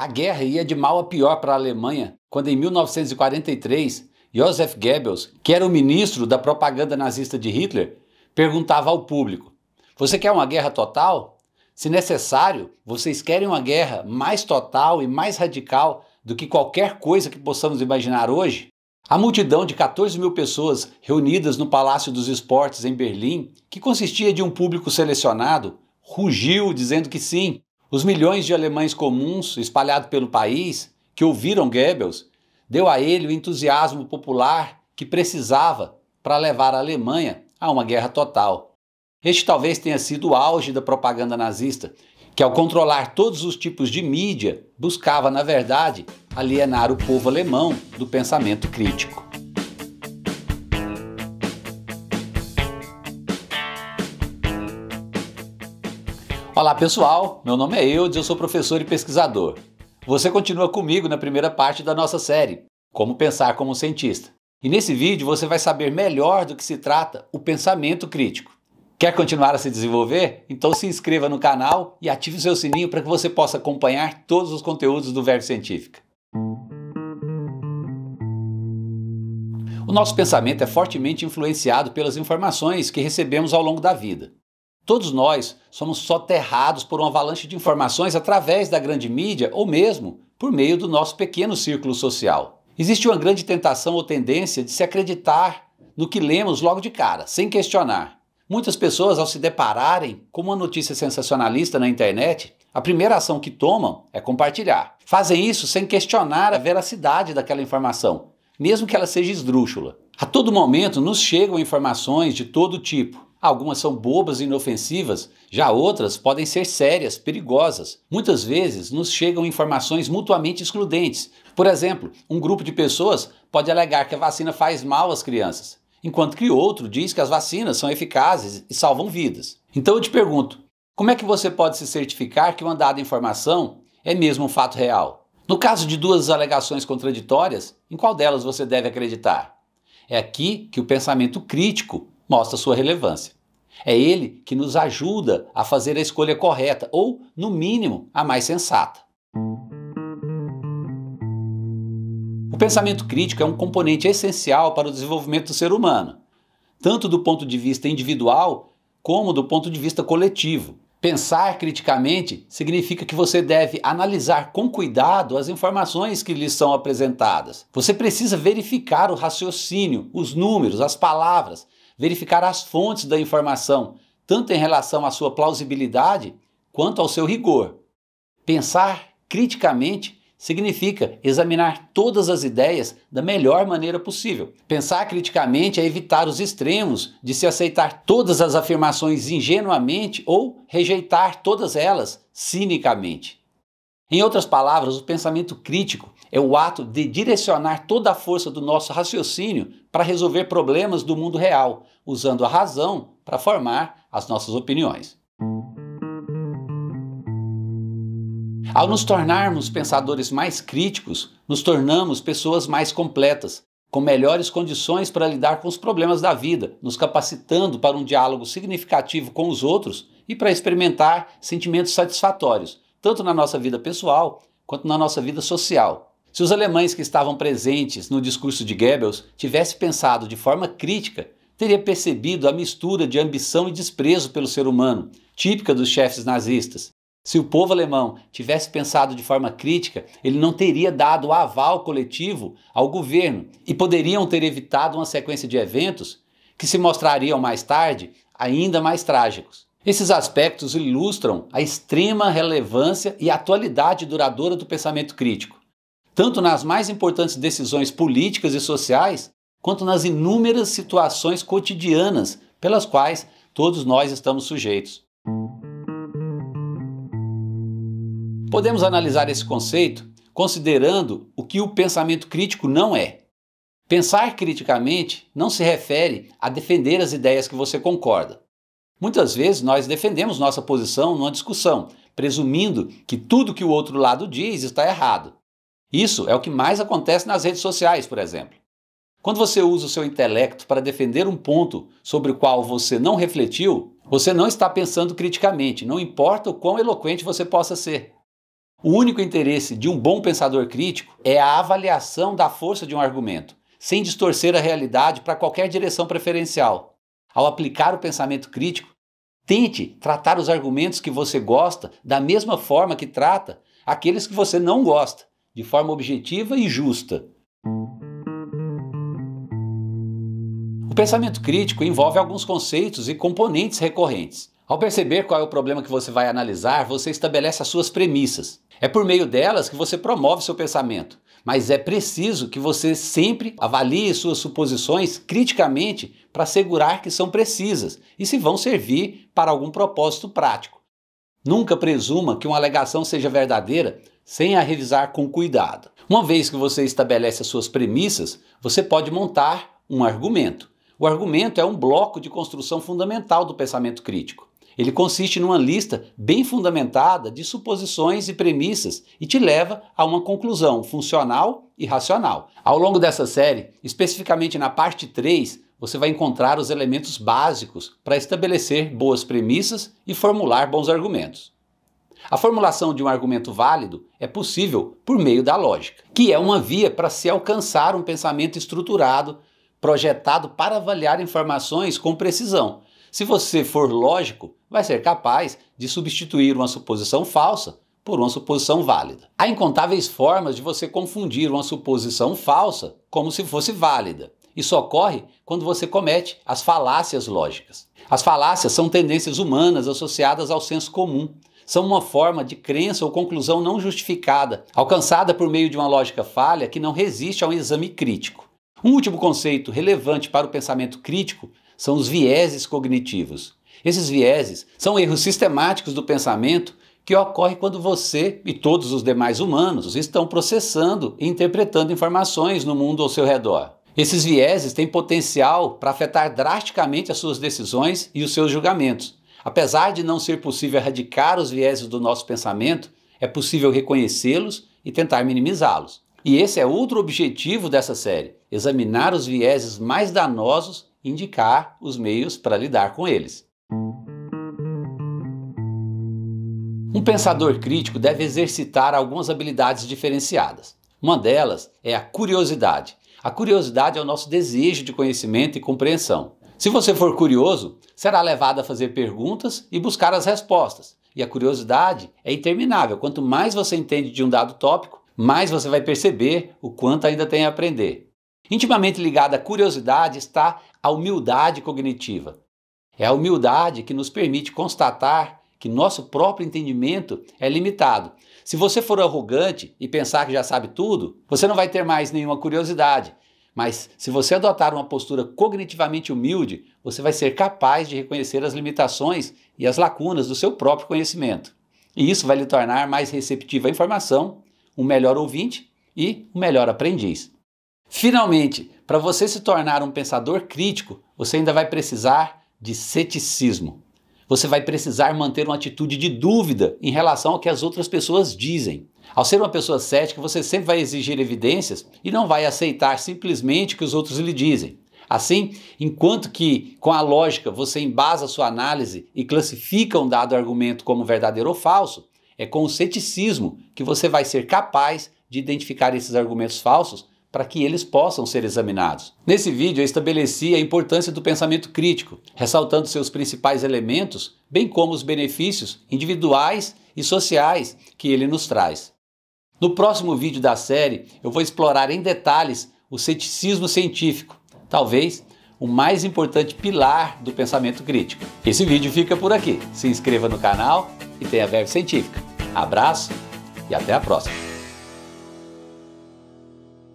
A guerra ia de mal a pior para a Alemanha quando, em 1943, Joseph Goebbels, que era o ministro da propaganda nazista de Hitler, perguntava ao público: Você quer uma guerra total? Se necessário, vocês querem uma guerra mais total e mais radical do que qualquer coisa que possamos imaginar hoje? A multidão de 14 mil pessoas reunidas no Palácio dos Esportes em Berlim, que consistia de um público selecionado, rugiu dizendo que sim, os milhões de alemães comuns espalhados pelo país que ouviram Goebbels deu a ele o entusiasmo popular que precisava para levar a Alemanha a uma guerra total. Este talvez tenha sido o auge da propaganda nazista, que ao controlar todos os tipos de mídia, buscava, na verdade, alienar o povo alemão do pensamento crítico. Olá pessoal, meu nome é Eudes, eu sou professor e pesquisador. Você continua comigo na primeira parte da nossa série, Como Pensar como Cientista. E nesse vídeo você vai saber melhor do que se trata o pensamento crítico. Quer continuar a se desenvolver? Então se inscreva no canal e ative o seu sininho para que você possa acompanhar todos os conteúdos do Verbo Científica. O nosso pensamento é fortemente influenciado pelas informações que recebemos ao longo da vida. Todos nós somos soterrados por uma avalanche de informações através da grande mídia ou mesmo por meio do nosso pequeno círculo social. Existe uma grande tentação ou tendência de se acreditar no que lemos logo de cara, sem questionar. Muitas pessoas, ao se depararem com uma notícia sensacionalista na internet, a primeira ação que tomam é compartilhar. Fazem isso sem questionar a veracidade daquela informação, mesmo que ela seja esdrúxula. A todo momento nos chegam informações de todo tipo, Algumas são bobas e inofensivas, já outras podem ser sérias, perigosas. Muitas vezes nos chegam informações mutuamente excludentes. Por exemplo, um grupo de pessoas pode alegar que a vacina faz mal às crianças, enquanto que outro diz que as vacinas são eficazes e salvam vidas. Então eu te pergunto: como é que você pode se certificar que uma dada informação é mesmo um fato real? No caso de duas alegações contraditórias, em qual delas você deve acreditar? É aqui que o pensamento crítico mostra sua relevância. É ele que nos ajuda a fazer a escolha correta, ou, no mínimo, a mais sensata. O pensamento crítico é um componente essencial para o desenvolvimento do ser humano, tanto do ponto de vista individual como do ponto de vista coletivo. Pensar criticamente significa que você deve analisar com cuidado as informações que lhe são apresentadas. Você precisa verificar o raciocínio, os números, as palavras verificar as fontes da informação, tanto em relação à sua plausibilidade quanto ao seu rigor. Pensar criticamente significa examinar todas as ideias da melhor maneira possível. Pensar criticamente é evitar os extremos de se aceitar todas as afirmações ingenuamente ou rejeitar todas elas cinicamente. Em outras palavras, o pensamento crítico é o ato de direcionar toda a força do nosso raciocínio para resolver problemas do mundo real, usando a razão para formar as nossas opiniões. Ao nos tornarmos pensadores mais críticos, nos tornamos pessoas mais completas, com melhores condições para lidar com os problemas da vida, nos capacitando para um diálogo significativo com os outros e para experimentar sentimentos satisfatórios, tanto na nossa vida pessoal quanto na nossa vida social. Se os alemães que estavam presentes no discurso de Goebbels tivessem pensado de forma crítica, teria percebido a mistura de ambição e desprezo pelo ser humano, típica dos chefes nazistas. Se o povo alemão tivesse pensado de forma crítica, ele não teria dado aval coletivo ao governo e poderiam ter evitado uma sequência de eventos que se mostrariam mais tarde ainda mais trágicos. Esses aspectos ilustram a extrema relevância e atualidade duradoura do pensamento crítico, tanto nas mais importantes decisões políticas e sociais, quanto nas inúmeras situações cotidianas pelas quais todos nós estamos sujeitos. Podemos analisar esse conceito considerando o que o pensamento crítico não é. Pensar criticamente não se refere a defender as ideias que você concorda. Muitas vezes nós defendemos nossa posição numa discussão, presumindo que tudo que o outro lado diz está errado. Isso é o que mais acontece nas redes sociais, por exemplo. Quando você usa o seu intelecto para defender um ponto sobre o qual você não refletiu, você não está pensando criticamente, não importa o quão eloquente você possa ser. O único interesse de um bom pensador crítico é a avaliação da força de um argumento, sem distorcer a realidade para qualquer direção preferencial. Ao aplicar o pensamento crítico, tente tratar os argumentos que você gosta da mesma forma que trata aqueles que você não gosta, de forma objetiva e justa pensamento crítico envolve alguns conceitos e componentes recorrentes. Ao perceber qual é o problema que você vai analisar, você estabelece as suas premissas. É por meio delas que você promove seu pensamento, mas é preciso que você sempre avalie suas suposições criticamente para assegurar que são precisas e se vão servir para algum propósito prático. Nunca presuma que uma alegação seja verdadeira sem a revisar com cuidado. Uma vez que você estabelece as suas premissas, você pode montar um argumento. O argumento é um bloco de construção fundamental do pensamento crítico. Ele consiste numa lista bem fundamentada de suposições e premissas e te leva a uma conclusão funcional e racional. Ao longo dessa série, especificamente na parte 3, você vai encontrar os elementos básicos para estabelecer boas premissas e formular bons argumentos. A formulação de um argumento válido é possível por meio da lógica, que é uma via para se alcançar um pensamento estruturado projetado para avaliar informações com precisão. Se você for lógico, vai ser capaz de substituir uma suposição falsa por uma suposição válida. Há incontáveis formas de você confundir uma suposição falsa como se fosse válida. Isso ocorre quando você comete as falácias lógicas. As falácias são tendências humanas associadas ao senso comum. São uma forma de crença ou conclusão não justificada, alcançada por meio de uma lógica falha que não resiste a um exame crítico. Um último conceito relevante para o pensamento crítico são os vieses cognitivos. Esses vieses são erros sistemáticos do pensamento que ocorre quando você e todos os demais humanos estão processando e interpretando informações no mundo ao seu redor. Esses vieses têm potencial para afetar drasticamente as suas decisões e os seus julgamentos. Apesar de não ser possível erradicar os vieses do nosso pensamento, é possível reconhecê-los e tentar minimizá-los. E esse é outro objetivo dessa série: examinar os vieses mais danosos e indicar os meios para lidar com eles. Um pensador crítico deve exercitar algumas habilidades diferenciadas. Uma delas é a curiosidade. A curiosidade é o nosso desejo de conhecimento e compreensão. Se você for curioso, será levado a fazer perguntas e buscar as respostas. E a curiosidade é interminável. Quanto mais você entende de um dado tópico, mais você vai perceber o quanto ainda tem a aprender. Intimamente ligada à curiosidade está a humildade cognitiva. É a humildade que nos permite constatar que nosso próprio entendimento é limitado. Se você for arrogante e pensar que já sabe tudo, você não vai ter mais nenhuma curiosidade. Mas se você adotar uma postura cognitivamente humilde, você vai ser capaz de reconhecer as limitações e as lacunas do seu próprio conhecimento. E isso vai lhe tornar mais receptivo à informação um melhor ouvinte e um melhor aprendiz. Finalmente, para você se tornar um pensador crítico, você ainda vai precisar de ceticismo. Você vai precisar manter uma atitude de dúvida em relação ao que as outras pessoas dizem. Ao ser uma pessoa cética, você sempre vai exigir evidências e não vai aceitar simplesmente o que os outros lhe dizem. Assim, enquanto que com a lógica você embasa sua análise e classifica um dado argumento como verdadeiro ou falso, é com o ceticismo que você vai ser capaz de identificar esses argumentos falsos para que eles possam ser examinados. Nesse vídeo eu estabeleci a importância do pensamento crítico, ressaltando seus principais elementos, bem como os benefícios individuais e sociais que ele nos traz. No próximo vídeo da série, eu vou explorar em detalhes o ceticismo científico, talvez o mais importante pilar do pensamento crítico. Esse vídeo fica por aqui. Se inscreva no canal e tenha verve científica. Abraço e até a próxima!